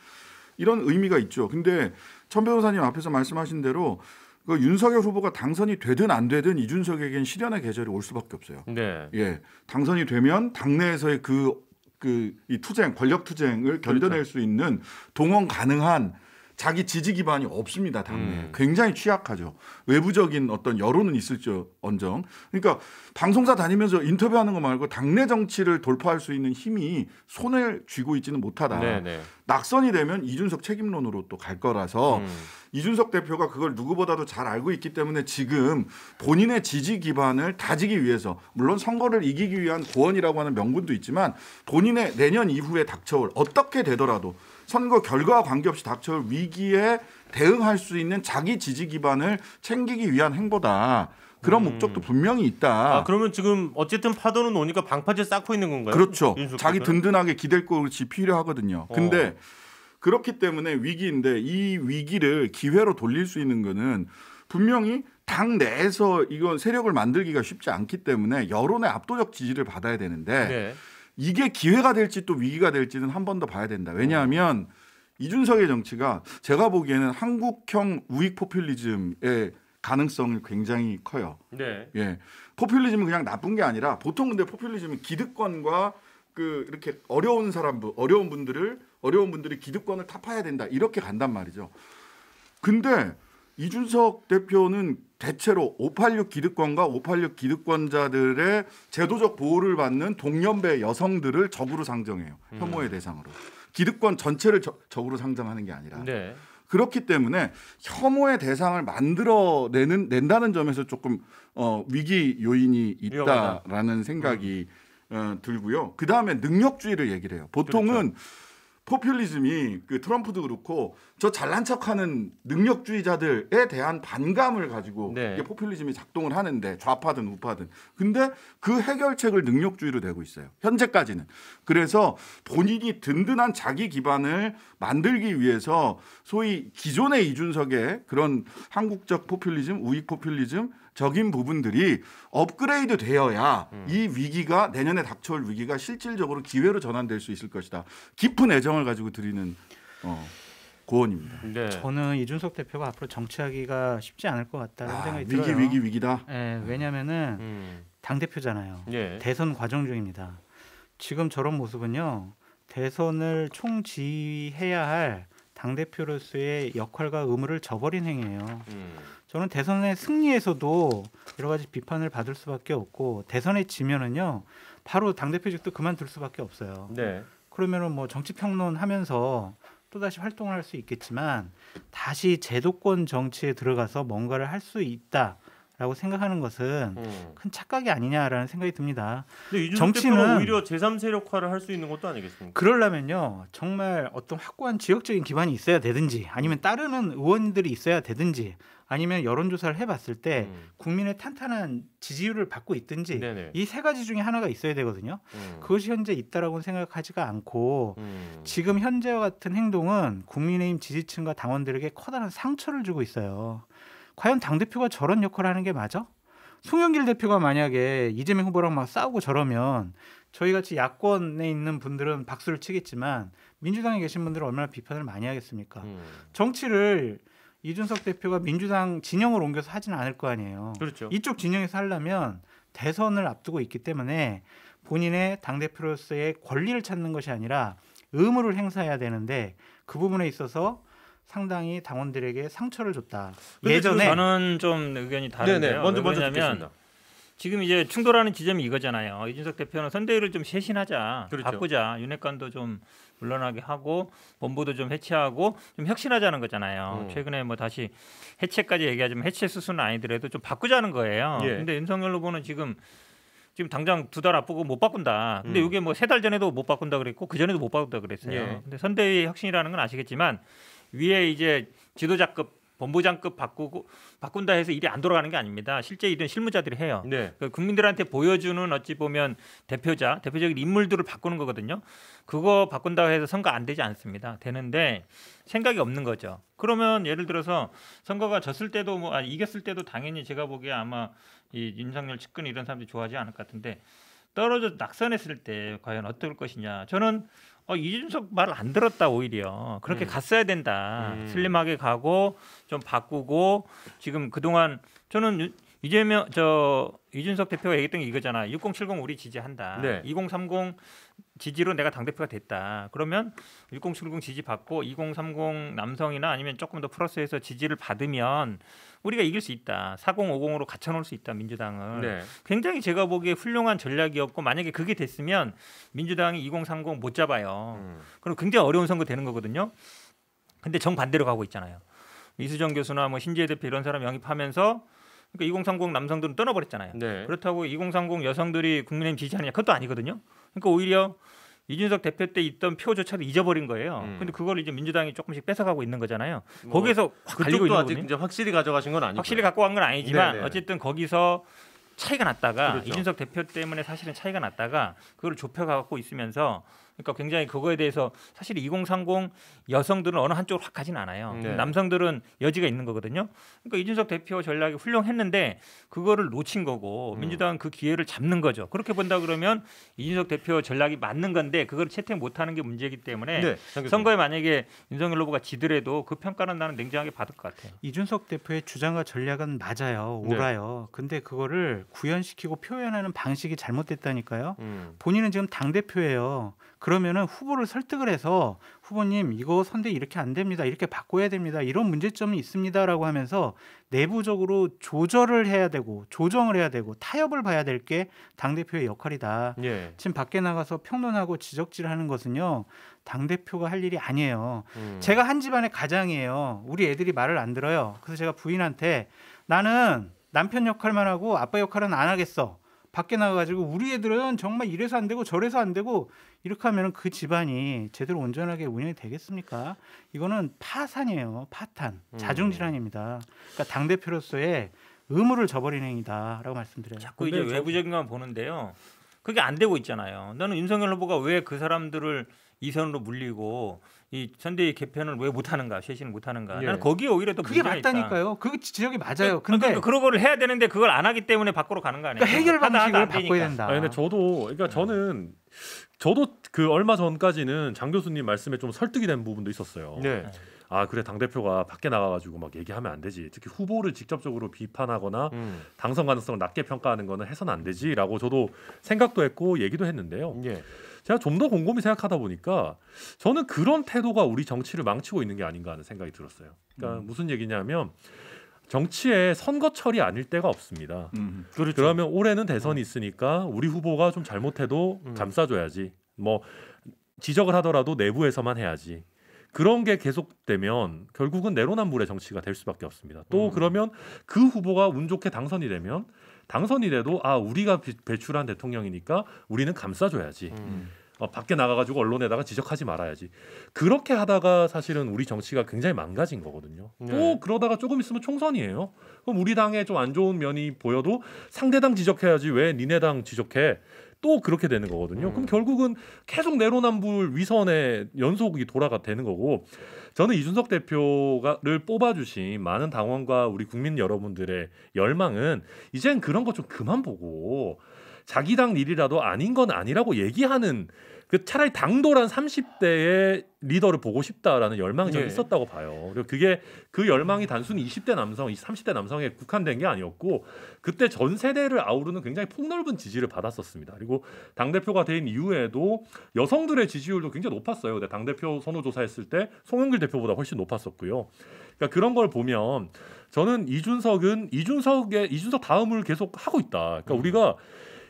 B: 이런 의미가 있죠 근데 천 변호사님 앞에서 말씀하신 대로 그 윤석열 후보가 당선이 되든 안 되든 이준석에겐 실현의 계절이 올 수밖에 없어요. 네. 예, 당선이 되면 당내에서의 그 그이 투쟁 권력 투쟁을 견뎌낼 그렇죠. 수 있는 동원 가능한 자기 지지 기반이 없습니다. 당내 음. 굉장히 취약하죠. 외부적인 어떤 여론은 있을지언정. 그러니까 방송사 다니면서 인터뷰하는 거 말고 당내 정치를 돌파할 수 있는 힘이 손을 쥐고 있지는 못하다. 네네. 네. 낙선이 되면 이준석 책임론으로 또 갈 거라서 음. 이준석 대표가 그걸 누구보다도 잘 알고 있기 때문에 지금 본인의 지지 기반을 다지기 위해서 물론 선거를 이기기 위한 고언이라고 하는 명분도 있지만 본인의 내년 이후에 닥쳐올 어떻게 되더라도 선거 결과와 관계없이 닥쳐올 위기에 대응할 수 있는 자기 지지 기반을 챙기기 위한 행보다. 그런 음. 목적도 분명히 있다. 아, 그러면 지금 어쨌든 파도는 오니까 방파제 쌓고 있는 건가요? 그렇죠. 자기 든든하게 기댈 곳이 필요하거든요. 어. 근데 그렇기 때문에 위기인데 이 위기를 기회로 돌릴 수 있는 거는 분명히 당 내에서 이건 세력을 만들기가 쉽지 않기 때문에 여론의 압도적 지지를 받아야 되는데 네. 이게 기회가 될지 또 위기가 될지는 한 번 더 봐야 된다. 왜냐하면 이준석의 정치가 제가 보기에는 한국형 우익 포퓰리즘의 가능성이 굉장히 커요. 네. 예. 포퓰리즘은 그냥 나쁜 게 아니라 보통 근데 포퓰리즘은 기득권과 그 이렇게 어려운 사람 어려운 분들을 어려운 분들이 기득권을 타파해야 된다. 이렇게 간단 말이죠. 근데 이준석 대표는 대체로 586 기득권과 586 기득권자들의 제도적 보호를 받는 동년배 여성들을 적으로 상정해요. 혐오의 음. 대상으로. 기득권 전체를 적, 적으로 상정하는 게 아니라. 네. 그렇기 때문에 혐오의 대상을 만들어내는 낸다는 점에서 조금 어, 위기 요인이 있다라는 생각이 음. 어, 들고요. 그 다음에 능력주의를 얘기를 해요. 보통은 그렇죠. 포퓰리즘이 그 트럼프도 그렇고 저 잘난 척하는 능력주의자들에 대한 반감을 가지고 네. 이게 포퓰리즘이 작동을 하는데 좌파든 우파든 근데 그 해결책을 능력주의로 되고 있어요 현재까지는 그래서 본인이 든든한 자기 기반을 만들기 위해서 소위 기존의 이준석의 그런 한국적 포퓰리즘 우익 포퓰리즘 적인 부분들이 업그레이드 되어야 음. 이 위기가 내년에 닥쳐올 위기가 실질적으로 기회로 전환될 수 있을 것이다. 깊은 애정을 가지고 드리는 어, 고원입니다. 네. 저는
C: 이준석 대표가 앞으로 정치하기가 쉽지 않을 것 같다는 아, 생각이 위기, 들어요. 위기 위기 위기다. 네, 예, 왜냐하면은 음. 당 대표잖아요. 예. 대선 과정 중입니다. 지금 저런 모습은요 대선을 총지해야할 당 대표로서의 역할과 의무를 저버린 행위예요. 음. 저는 대선의 승리에서도 여러 가지 비판을 받을 수밖에 없고 대선에 지면은요 바로 당 대표직도 그만둘 수밖에 없어요. 네. 그러면은 뭐 정치 평론하면서 또 다시 활동을 할 수 있겠지만 다시 제도권 정치에 들어가서 뭔가를 할 수 있다. 라고 생각하는 것은 어. 큰 착각이 아니냐라는 생각이 듭니다. 정치는 오히려
A: 제3세력화를 할 수 있는 것도 아니겠습니까?
C: 그러려면요. 정말 어떤 확고한 지역적인 기반이 있어야 되든지 아니면 따르는 의원들이 있어야 되든지 아니면 여론조사를 해봤을 때 음. 국민의 탄탄한 지지율을 받고 있든지 이 세 가지 중에 하나가 있어야 되거든요. 음. 그것이 현재 있다라고 생각하지가 않고 음. 지금 현재와 같은 행동은 국민의힘 지지층과 당원들에게 커다란 상처를 주고 있어요. 과연 당 대표가 저런 역할을 하는 게 맞아? 송영길 대표가 만약에 이재명 후보랑 막 싸우고 저러면 저희 같이 야권에 있는 분들은 박수를 치겠지만 민주당에 계신 분들은 얼마나 비판을 많이 하겠습니까? 음. 정치를 이준석 대표가 민주당 진영을 옮겨서 하지는 않을 거 아니에요. 그렇죠. 이쪽 진영에서 하려면 대선을 앞두고 있기 때문에 본인의 당 대표로서의 권리를 찾는 것이 아니라 의무를 행사해야 되는데 그 부분에 있어서 상당히 당원들에게 상처를 줬다. 그 예전에
D: 저는 좀 의견이 다른데요. 먼저 먼저 듣겠 지금 이제 충돌하는 지점이 이거잖아요. 이준석 대표는 선대위를 좀 쇄신하자, 그렇죠. 바꾸자, 윤핵관도 좀 물러나게 하고 본부도 좀 해체하고 좀 혁신하자는 거잖아요. 음. 최근에 뭐 다시 해체까지 얘기하지만 해체 수순은 아니더라도 좀 바꾸자는 거예요. 예. 근데 윤석열 후보는 지금 지금 당장 두 달 앞두고 못 바꾼다. 근데 음. 이게 뭐 세 달 전에도 못 바꾼다 그랬고 그 전에도 못 바꾼다 그랬어요. 예. 근데 선대위 혁신이라는 건 아시겠지만 위에 이제 지도자급 본부장급 바꾸고 바꾼다 해서 일이 안 돌아가는 게 아닙니다. 실제 일은 실무자들이 해요. 네. 그러니까 국민들한테 보여주는 어찌 보면 대표자, 대표적인 인물들을 바꾸는 거거든요. 그거 바꾼다고 해서 선거 안 되지 않습니다. 되는데 생각이 없는 거죠. 그러면 예를 들어서 선거가 졌을 때도 뭐 아, 이겼을 때도 당연히 제가 보기에 아마 이 윤석열 측근 이런 사람들이 좋아하지 않을 것 같은데 떨어져 낙선했을 때 과연 어떨 것이냐. 저는 어, 이준석 말 안 들었다 오히려 그렇게 음. 갔어야 된다. 음. 슬림하게 가고 좀 바꾸고 지금 그동안 저는 유, 이재명 저 이준석 대표가 얘기했던 게 이거잖아. 6070 우리 지지한다. 네. 2030 지지로 내가 당대표가 됐다. 그러면 6070 지지 받고 2030 남성이나 아니면 조금 더 플러스해서 지지를 받으면 우리가 이길 수 있다. 4050으로 갖춰놓을 수 있다. 민주당을. 네. 굉장히 제가 보기에 훌륭한 전략이었고 만약에 그게 됐으면 민주당이 2030 못 잡아요. 음. 그럼 굉장히 어려운 선거 되는 거거든요. 근데 정반대로 가고 있잖아요. 이수정 교수나 뭐신재 대표 이런 사람 영입하면서 그러니까 2030 남성들은 떠나버렸잖아요. 네. 그렇다고 2030 여성들이 국민의힘 지지하느냐 그것도 아니거든요. 그러니까 오히려 이준석 대표 때 있던 표조차도 잊어버린 거예요. 음. 근데 그걸 이제 민주당이 조금씩 뺏어가고 있는 거잖아요. 뭐거기서 그쪽도 있는 아직 이제
A: 확실히 가져가신 건 아니고 확실히
D: 갖고 간 건 아니지만 네네. 네. 어쨌든 거기서 차이가 났다가 그렇죠. 이준석 대표 때문에 사실은 차이가 났다가 그걸 좁혀가고 있으면서 그러니까 굉장히 그거에 대해서 사실 2030 여성들은 어느 한쪽으로 확 가진 않아요. 음. 네. 남성들은 여지가 있는 거거든요. 그러니까 이준석 대표 전략이 훌륭했는데 그거를 놓친 거고 음. 민주당은 그 기회를 잡는 거죠. 그렇게 본다 그러면 이준석 대표 전략이 맞는 건데 그걸 채택 못하는 게 문제이기 때문에 네, 선거에 만약에 윤석열 후보가 지더라도 그 평가는 나는 냉정하게 받을 것 같아요.
C: 이준석 대표의 주장과 전략은 맞아요, 네. 옳아요. 네. 근데 그거를 구현시키고 표현하는 방식이 잘못됐다니까요. 음. 본인은 지금 당 대표예요. 그러면은 후보를 설득을 해서 후보님 이거 선대 이렇게 안 됩니다. 이렇게 바꿔야 됩니다. 이런 문제점이 있습니다라고 하면서 내부적으로 조절을 해야 되고 조정을 해야 되고 타협을 봐야 될 게당 대표의 역할이다. 예. 지금 밖에 나가서 평론하고 지적질하는 것은요 당 대표가 할 일이 아니에요. 음. 제가 한 집안의 가장이에요. 우리 애들이 말을 안 들어요. 그래서 제가 부인한테 나는 남편 역할만 하고 아빠 역할은 안 하겠어. 밖에 나가가지고 우리 애들은 정말 이래서 안 되고 저래서 안 되고 이렇게 하면 은그 집안이 제대로 온전하게 운영이 되겠습니까? 이거는 파산이에요. 파탄. 음. 자중질환입니다. 그러니까 당대표로서의 의무를 저버린
D: 행위다라고
C: 말씀드려요. 자꾸 이제 외부적인
D: 것만 보는데요. 그게 안 되고 있잖아요. 나는 윤석열 후보가 왜 그 사람들을 이선으로 물리고 이 전대위 개편을 왜 못하는가 쇄신을 못하는가 예. 나는 거기에 오히려 또 그게 맞다니까요. 그게 지적이 그 맞아요. 그러니까, 근그런거를 해야 되는데 그걸 안 하기 때문에 밖으로 가는 거 아니에요? 그러니까 해결 방식을 바꿔야 된다. 아니,
E: 근데 저도 그러니까 네. 저는 저도 그 얼마 전까지는 장 교수님 말씀에 좀 설득이 된 부분도 있었어요. 네. 아 그래 당 대표가 밖에 나가가지고 막 얘기하면 안 되지. 특히 후보를 직접적으로 비판하거나 음. 당선 가능성을 낮게 평가하는 거는 해선 안 되지라고 저도 생각도 했고 얘기도 했는데요. 예. 제가 좀 더 곰곰이 생각하다 보니까 저는 그런 태도가 우리 정치를 망치고 있는 게 아닌가 하는 생각이 들었어요. 그러니까 음. 무슨 얘기냐면 정치에 선거철이 아닐 때가 없습니다. 음. 음. 그렇죠. 그러면 올해는 대선이 어. 있으니까 우리 후보가 좀 잘못해도 음. 감싸줘야지. 뭐 지적을 하더라도 내부에서만 해야지. 그런 게 계속되면 결국은 내로남불의 정치가 될 수밖에 없습니다. 또 음. 그러면 그 후보가 운 좋게 당선이 되면 당선이 돼도 아 우리가 배출한 대통령이니까 우리는 감싸줘야지. 음. 어, 밖에 나가가지고 언론에다가 지적하지 말아야지. 그렇게 하다가 사실은 우리 정치가 굉장히 망가진 거거든요. 네. 또 그러다가 조금 있으면 총선이에요. 그럼 우리 당에 좀안 좋은 면이 보여도 상대당 지적해야지 왜 니네 당 지적해? 또 그렇게 되는 거거든요. 음. 그럼 결국은 계속 내로남불 위선의 연속이 돌아가 되는 거고 저는 이준석 대표가를 뽑아주신 많은 당원과 우리 국민 여러분들의 열망은 이젠 그런 것 좀 그만 보고 자기 당 일이라도 아닌 건 아니라고 얘기하는 그 차라리 당돌한 30대의 리더를 보고 싶다라는 열망이 좀 네. 있었다고 봐요. 그리고 그게 그 열망이 단순히 20대 남성, 30대 남성에 국한된 게 아니었고 그때 전 세대를 아우르는 굉장히 폭넓은 지지를 받았었습니다. 그리고 당 대표가 된 이후에도 여성들의 지지율도 굉장히 높았어요. 근데 당 대표 선호 조사했을 때 송영길 대표보다 훨씬 높았었고요. 그러니까 그런 걸 보면 저는 이준석은 이준석의 이준석 다음을 계속 하고 있다. 그러니까 음. 우리가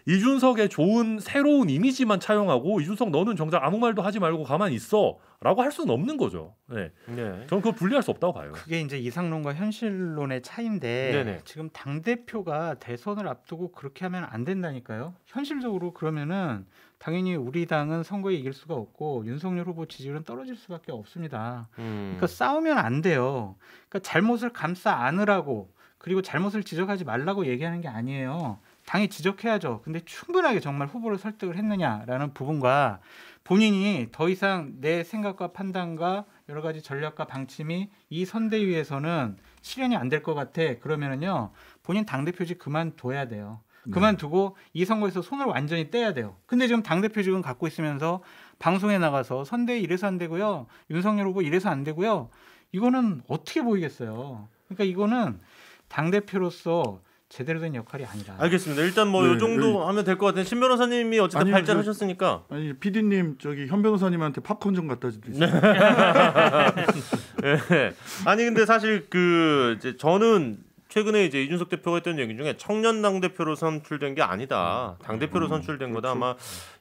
E: 이준석의 좋은 새로운 이미지만 차용하고 이준석 너는 정작 아무 말도 하지 말고 가만히 있어라고 할 수는 없는 거죠. 네. 네. 저는 그걸 분리할 수 없다고 봐요. 그게 이제 이상론과 현실론의 차인데 네네. 지금 당 대표가
C: 대선을 앞두고 그렇게 하면 안 된다니까요. 현실적으로 그러면은 당연히 우리 당은 선거에 이길 수가 없고 윤석열 후보 지지율은 떨어질 수밖에 없습니다. 음. 그러니까 싸우면 안 돼요. 그러니까 잘못을 감싸 안으라고 그리고 잘못을 지적하지 말라고 얘기하는 게 아니에요. 당연히 지적해야죠. 근데 충분하게 정말 후보를 설득을 했느냐라는 부분과 본인이 더 이상 내 생각과 판단과 여러 가지 전략과 방침이 이 선대위에서는 실현이 안 될 것 같아. 그러면은요, 본인 당대표직 그만둬야 돼요. 네. 그만두고 이 선거에서 손을 완전히 떼야 돼요. 근데 지금 당대표직은 갖고 있으면서 방송에 나가서 선대위 이래서 안 되고요. 윤석열 후보 이래서 안 되고요. 이거는 어떻게 보이겠어요. 그러니까 이거는 당대표로서 제대로 된 역할이
A: 아니라. 알겠습니다. 일단 뭐요 네, 정도 네. 하면 될 것 같은데 신 변호사님이 어쨌든 아니 발전하셨으니까.
B: 저, 아니 PD님 저기 현 변호사님한테 팝콘 좀 갖다 주세요. 네. 네.
A: 아니 근데 사실 그 이제 저는 최근에 이제 이준석 대표가 했던 얘기 중에 청년 당 대표로 선출된 게 아니다. 당 대표로 음, 선출된 거다. 그렇죠. 아마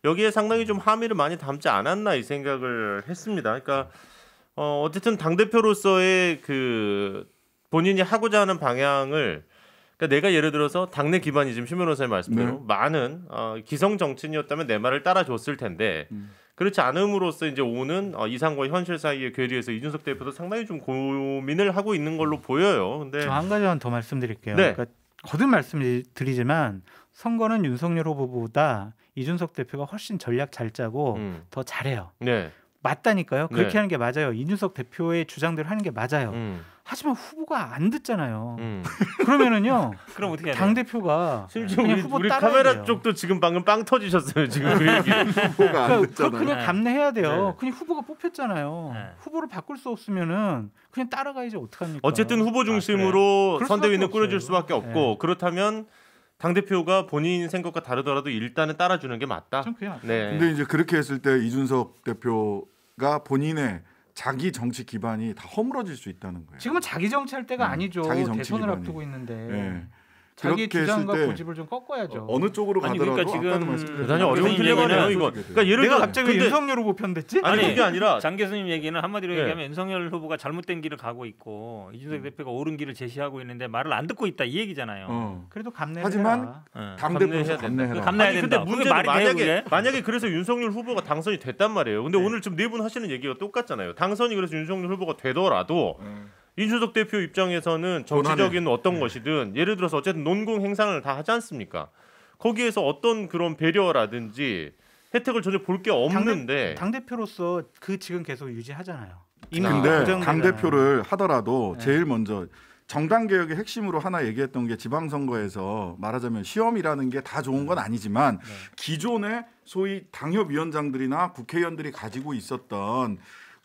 A: 여기에 상당히 좀 함의를 많이 담지 않았나 이 생각을 했습니다. 그러니까 어 어쨌든 당 대표로서의 그 본인이 하고자 하는 방향을 그러니까 내가 예를 들어서 당내 기반이 지금 신 변호사의 말씀대로 네. 많은 어, 기성 정치인이었다면 내 말을 따라줬을 텐데 음. 그렇지 않음으로써 이제 오는 어, 이상과 현실 사이의 괴리에서 이준석 대표도 상당히 좀 고민을 하고 있는 걸로 보여요. 근데 저한
C: 가지만 더 말씀드릴게요. 네. 그러니까 거듭 말씀드리지만 선거는 윤석열 후보보다 이준석 대표가 훨씬 전략 잘 짜고 음. 더 잘해요. 네. 맞다니까요. 그렇게 네. 하는 게 맞아요. 이준석 대표의 주장대로 하는 게 맞아요. 음. 하지만 후보가 안 듣잖아요. 음. 그러면은요.
A: 그럼 어떻게 당 대표가 실제 우리, 우리 카메라 쪽도 지금 방금 빵 터지셨어요. 지금 후보가 안 듣잖아요. 그러니까 그냥 네. 감내해야 돼요. 네.
C: 그냥 후보가 뽑혔잖아요. 네. 후보를 바꿀 수 없으면은 그냥 따라가야지 어떡합니까?
A: 어쨌든 후보 아, 중심으로 아, 선대위는 꾸려질 수밖에 네. 없고 네. 그렇다면 당 대표가 본인 생각과 다르더라도 일단은 따라주는 게 맞다.
B: 네. 근데 이제 그렇게 했을 때 이준석 대표가 본인의 자기 정치 기반이 다 허물어질 수 있다는 거예요.
C: 지금은 자기 정치할 때가 네. 아니죠. 자기 정치 대선을 기반이. 앞두고 있는데. 네.
B: 자기 주장과 고집을
A: 좀 꺾어야죠. 어느
B: 쪽으로 그러니까 가더라도 그러니까 지금 대단히 어려운 딜레네요 그러니까 이건. 그러니까 예를 들어 갑자기
A: 근데, 윤석열 후보 편됐지? 아니, 아니 그게 아니라
D: 장 교수님 얘기는 한마디로 네. 얘기하면 윤석열 후보가 잘못된 길을 가고 있고 이준석 음. 대표가 옳은 길을 제시하고 있는데 말을 안 듣고 있다 이 얘기잖아요. 어.
A: 그래도 감내. 하지만 당대표 감내해라. 감내해야 된다. 근데 말이 만약에 돼요, 만약에 그래서 윤석열 후보가 당선이 됐단 말이에요. 근데 네. 오늘 지금 네분 하시는 얘기가 똑같잖아요. 당선이 그래서 윤석열 후보가 되더라도. 음. 이준석 대표 입장에서는 정치적인 원하네. 어떤 네. 것이든 예를 들어서 어쨌든 논공 행상을 다 하지 않습니까? 거기에서 어떤 그런 배려라든지 혜택을 전혀 볼 게 없는데
C: 당 대표로서 그 지금 계속 유지하잖아요. 근데 당 네. 대표를
B: 하더라도 네. 제일 먼저 정당 개혁의 핵심으로 하나 얘기했던 게 지방선거에서 말하자면 시험이라는 게 다 좋은 건 아니지만 네. 기존의 소위 당협위원장들이나 국회의원들이 가지고 있었던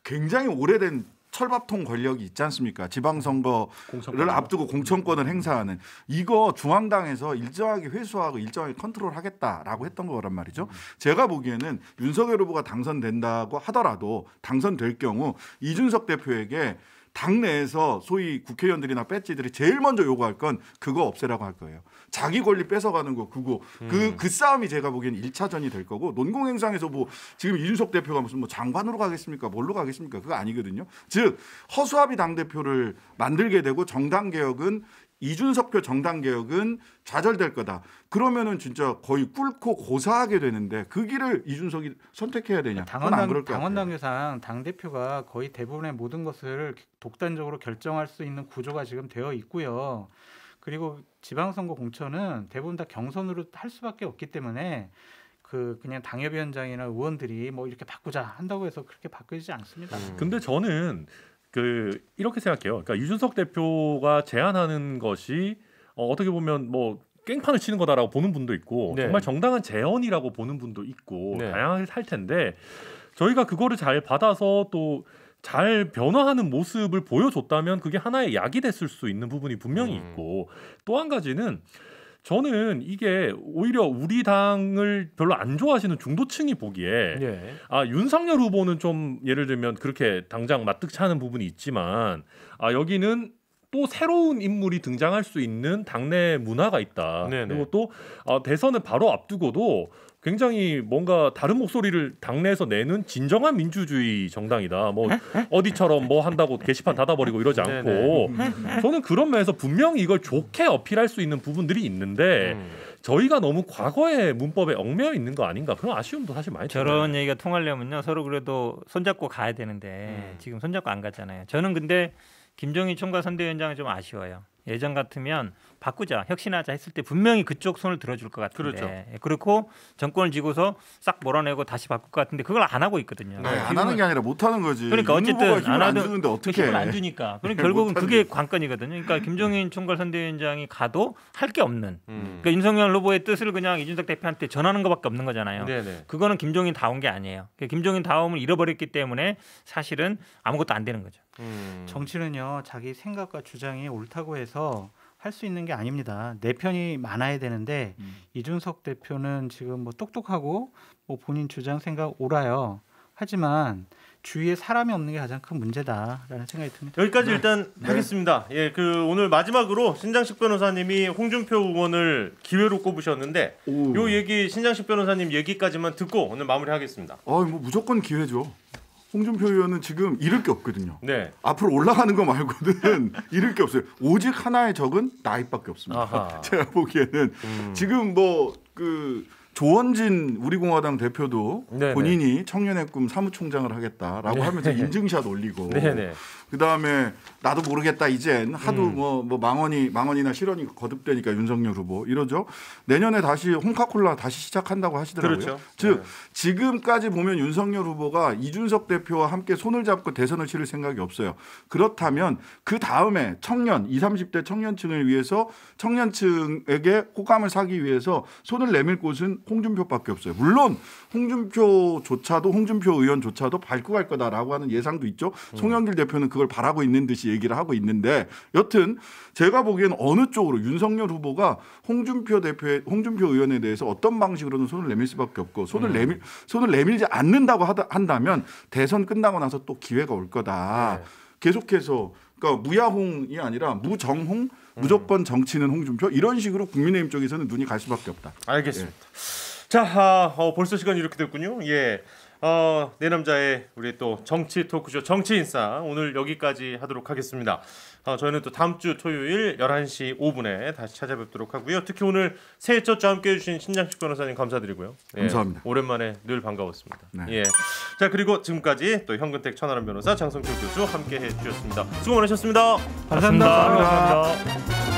B: 굉장히 오래된 철밥통 권력이 있지 않습니까? 지방선거를 공천권. 앞두고 공천권을 행사하는 이거 중앙당에서 일정하게 회수하고 일정하게 컨트롤하겠다라고 했던 거란 말이죠. 음. 제가 보기에는 윤석열 후보가 당선된다고 하더라도 당선될 경우 이준석 대표에게 당내에서 소위 국회의원들이나 배지들이 제일 먼저 요구할 건 그거 없애라고 할 거예요. 자기 권리 뺏어가는 거 그거 그그 음. 그 싸움이 제가 보기엔 1차전이 될 거고 논공행상에서 뭐 지금 이준석 대표가 무슨 뭐 장관으로 가겠습니까 뭘로 가겠습니까 그거 아니거든요 즉 허수아비 당 대표를 만들게 되고 정당 개혁은 이준석표 정당 개혁은 좌절될 거다. 그러면은 진짜 거의 꿇고 고사하게 되는데 그 길을 이준석이 선택해야 되냐? 당원당
C: 당원당규상 당 대표가 거의 대부분의 모든 것을 독단적으로 결정할 수 있는 구조가 지금 되어 있고요. 그리고 지방선거 공천은 대부분 다 경선으로 할 수밖에 없기 때문에 그 그냥 당협위원장이나 의원들이 뭐 이렇게 바꾸자 한다고 해서 그렇게 바뀌지 않습니다. 음. 근데
E: 저는 그 이렇게 생각해요. 그러니까 유준석 대표가 제안하는 것이 어, 어떻게 보면 뭐 깽판을 치는 거다라고 보는 분도 있고 네. 정말 정당한 재언이라고 보는 분도 있고 네. 다양하게 할 텐데 저희가 그거를 잘 받아서 또잘 변화하는 모습을 보여줬다면 그게 하나의 약이 됐을 수 있는 부분이 분명히 음. 있고 음. 또한 가지는 저는 이게 오히려 우리 당을 별로 안 좋아하시는 중도층이 보기에 예. 아 윤석열 후보는 좀 예를 들면 그렇게 당장 마뜩차는 부분이 있지만 아 여기는 또 새로운 인물이 등장할 수 있는 당내 문화가 있다. 네네. 그리고 또 어, 대선을 바로 앞두고도 굉장히 뭔가 다른 목소리를 당내에서 내는 진정한 민주주의 정당이다. 뭐 어디처럼 뭐 한다고 게시판 닫아버리고 이러지 네, 않고 네. 음, 음, 음. 저는 그런 면에서 분명히 이걸 좋게 어필할 수 있는 부분들이 있는데
D: 저희가 너무 과거의 문법에 얽매여 있는 거 아닌가 그런 아쉬움도 사실 많이 저런 들어요. 얘기가 통하려면요 서로 그래도 손잡고 가야 되는데 음. 지금 손잡고 안 갔잖아요. 저는 근데 김종인 총괄 선대위원장이 좀 아쉬워요. 예전 같으면 바꾸자 혁신하자 했을 때 분명히 그쪽 손을 들어줄 것 같은데 그렇죠. 예, 그렇고 정권을 쥐고서 싹 몰아내고 다시 바꿀 것 같은데 그걸 안 하고 있거든요. 네, 안 하는 게 아니라 못 하는 거지. 그러니까 어쨌든 안 하는 주는데 어떻게 힘을 안 주니까. 그럼 그러니까 결국은 그게 관건이거든요. 그러니까 김종인 총괄 선대위원장이 가도 할 게 없는. 음. 그러니까 임성현 로보의 뜻을 그냥 이준석 대표한테 전하는 것밖에 없는 거잖아요. 네네. 네. 그거는 김종인 다운 게 아니에요. 그러니까 김종인 다움을 잃어버렸기 때문에 사실은 아무것도 안 되는 거죠.
C: 음. 정치는요 자기 생각과 주장이 옳다고 해서 할수 있는 게 아닙니다. 내 편이 많아야 되는데 음. 이준석 대표는 지금 뭐 똑똑하고 뭐 본인 주장 생각 옳아요. 하지만 주위에 사람이 없는 게 가장 큰 문제다라는 생각이 듭니다. 여기까지 네.
A: 일단 네. 하겠습니다. 예, 그 오늘 마지막으로 신장식 변호사님이 홍준표 의원을 기회로 꼽으셨는데 오. 요 얘기 신장식 변호사님 얘기까지만 듣고 오늘 마무리하겠습니다. 아,
B: 뭐 무조건 기회죠. 홍준표 의원은 지금 잃을 게 없거든요. 네. 앞으로 올라가는 거 말고는 잃을 게 없어요. 오직 하나의 적은 나이밖에 없습니다. 아하. 제가 보기에는 음. 지금 뭐 그 조원진 우리공화당 대표도 네네. 네. 본인이 청년의 꿈 사무총장을 하겠다라고 네 하면서 인증샷 올리고 네네. 네. 그 다음에 나도 모르겠다 이젠 하도 음. 뭐, 뭐 망언이 망언이나 실언이 거듭되니까 윤석열 후보 이러죠. 내년에 다시 홍카콜라 다시 시작한다고 하시더라고요. 그렇죠. 즉 네. 지금까지 보면 윤석열 후보가 이준석 대표와 함께 손을 잡고 대선을 치를 생각이 없어요. 그렇다면 그 다음에 청년 2 30대 청년층을 위해서 청년층에게 호감을 사기 위해서 손을 내밀 곳은 홍준표밖에 없어요. 물론 홍준표조차도 홍준표 의원조차도 밟고 갈 거다라고 하는 예상도 있죠. 송영길 대표는 그걸 공격 바라고 있는 듯이 얘기를 하고 있는데 여튼 제가 보기엔 어느 쪽으로 윤석열 후보가 홍준표 대표의 홍준표 의원에 대해서 어떤 방식으로든 손을 내밀 수밖에 없고 손을 음. 내밀 손을 내밀지 않는다고 하다, 한다면 대선 끝나고 나서 또 기회가 올 거다. 네. 계속해서 그러니까 무야홍이 아니라 무정홍 음. 무조건 정치는 홍준표 이런 식으로 국민의힘 쪽에서는 눈이 갈 수밖에 없다.
A: 알겠습니다. 예.
B: 자, 아,
A: 어, 벌써 시간이 이렇게 됐군요. 예. 어, 내 네 남자의 우리 또 정치 토크쇼 정치 인사 오늘 여기까지 하도록 하겠습니다. 어, 저희는 또 다음 주 토요일 11시 5분에 다시 찾아뵙도록 하고요. 특히 오늘 새해 첫 주 함께 해주신 신장식 변호사님 감사드리고요. 예, 감사합니다. 오랜만에 늘 반가웠습니다. 네. 예. 자 그리고 지금까지 또 현근택 천하람 변호사 장성철 교수 함께 해주셨습니다. 수고 많으셨습니다 감사합니다. 감사합니다. 감사합니다.